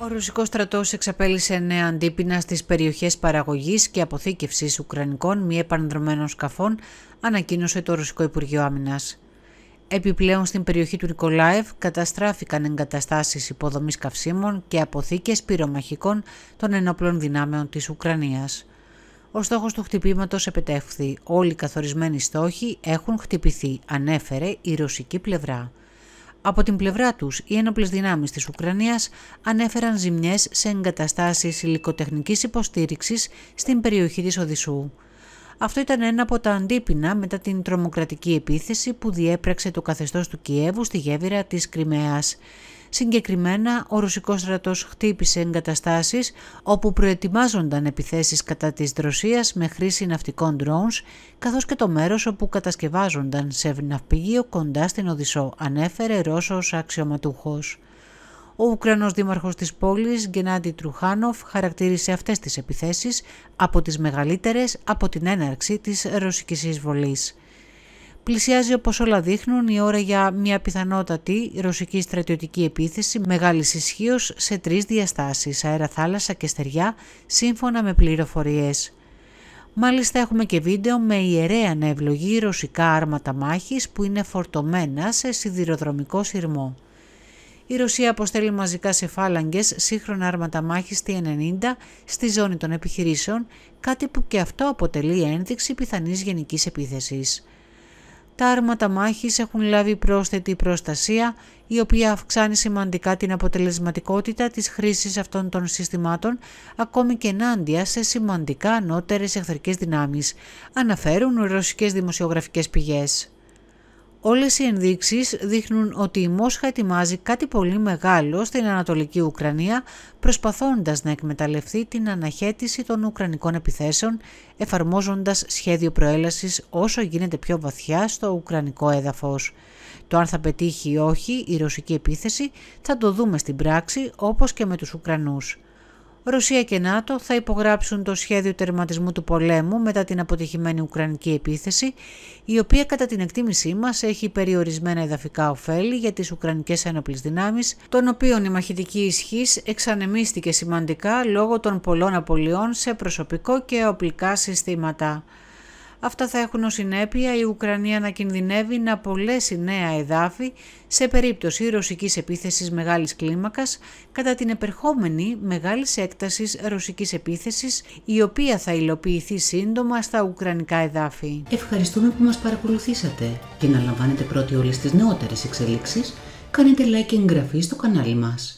Ο Ρωσικός στρατός εξαπέλυσε νέα αντίπεινα στις περιοχές παραγωγής και αποθήκευσης Ουκρανικών μη επανδρομένων σκαφών, ανακοίνωσε το Ρωσικό Υπουργείο Άμυνας. Επιπλέον στην περιοχή του Νικολάευ καταστράφηκαν εγκαταστάσεις υποδομής καυσίμων και αποθήκες πυρομαχικών των ενόπλων δυνάμεων της Ουκρανίας. Ο στόχος του χτυπήματος επετεύχθη. Όλοι οι καθορισμένοι στόχοι έχουν χτυπηθεί, ανέφερε η ρωσική πλευρά. Από την πλευρά τους, οι ένοπλες δυνάμεις της Ουκρανίας ανέφεραν ζημιές σε εγκαταστάσεις υλικοτεχνικής υποστήριξης στην περιοχή της Οδυσσού. Αυτό ήταν ένα από τα αντίπεινα μετά την τρομοκρατική επίθεση που διέπραξε το καθεστώς του Κιέβου στη γέφυρα της Κρυμαίας. Συγκεκριμένα, ο Ρωσικός στρατός χτύπησε εγκαταστάσεις όπου προετοιμάζονταν επιθέσεις κατά της δροσίας με χρήση ναυτικών drones, καθώς και το μέρος όπου κατασκευάζονταν σε ναυπηγείο κοντά στην Οδυσσό, ανέφερε Ρώσος αξιωματούχος. Ο Ουκρανός δήμαρχος της πόλης, Γκενάντι Τρουχάνοφ, χαρακτήρισε αυτές τις επιθέσεις από τις μεγαλύτερες από την έναρξη της ρωσικής εισβολής. Πλησιάζει όπως όλα δείχνουν η ώρα για μια πιθανότατη ρωσική στρατιωτική επίθεση μεγάλης ισχύως σε τρεις διαστάσεις, αέρα, θάλασσα και στεριά, σύμφωνα με πληροφορίες. Μάλιστα έχουμε και βίντεο με ιερέα ανευλογή ρωσικά άρματα μάχης που είναι φορτωμένα σε σιδηροδρομικό σειρμό. Η Ρωσία αποστέλει μαζικά σε φάλαγγες σύγχρονα άρματα μάχης T-90 στη ζώνη των επιχειρήσεων, κάτι που και αυτό αποτελεί ένδειξη πιθανής γενικής επίθεσης τα άρματα μάχης έχουν λάβει πρόσθετη προστασία, η οποία αυξάνει σημαντικά την αποτελεσματικότητα της χρήσης αυτών των συστημάτων, ακόμη και ενάντια σε σημαντικά ανώτερες εχθρικές δυνάμεις, αναφέρουν ρωσικές δημοσιογραφικές πηγές. Όλες οι ενδείξεις δείχνουν ότι η Μόσχα ετοιμάζει κάτι πολύ μεγάλο στην Ανατολική Ουκρανία προσπαθώντας να εκμεταλλευτεί την αναχέτηση των Ουκρανικών επιθέσεων εφαρμόζοντας σχέδιο προέλασης όσο γίνεται πιο βαθιά στο Ουκρανικό έδαφος. Το αν θα πετύχει ή όχι η ρωσική επίθεση θα το δούμε στην πράξη όπως και με τους Ουκρανούς. Ρωσία και ΝΑΤΟ θα υπογράψουν το σχέδιο τερματισμού του πολέμου μετά την αποτυχημένη Ουκρανική επίθεση, η οποία κατά την εκτίμησή μας έχει περιορισμένα εδαφικά ωφέλη για τις Ουκρανικές Ένοπλες δυνάμεις, των οποίων η μαχητική ισχύς εξανεμίστηκε σημαντικά λόγω των πολλών απολειών σε προσωπικό και οπλικά συστήματα. Αυτά θα έχουν ως συνέπεια η Ουκρανία να κινδυνεύει να απολέσει νέα εδάφη σε περίπτωση ρωσικής επίθεσης μεγάλης κλίμακας κατά την επερχόμενη μεγάλης έκτασης ρωσικής επίθεσης η οποία θα υλοποιηθεί σύντομα στα Ουκρανικά εδάφη. Ευχαριστούμε που μας παρακολουθήσατε και να λαμβάνετε πρώτοι όλες τις νεότερες εξελίξεις κάνετε like και εγγραφή στο κανάλι μας.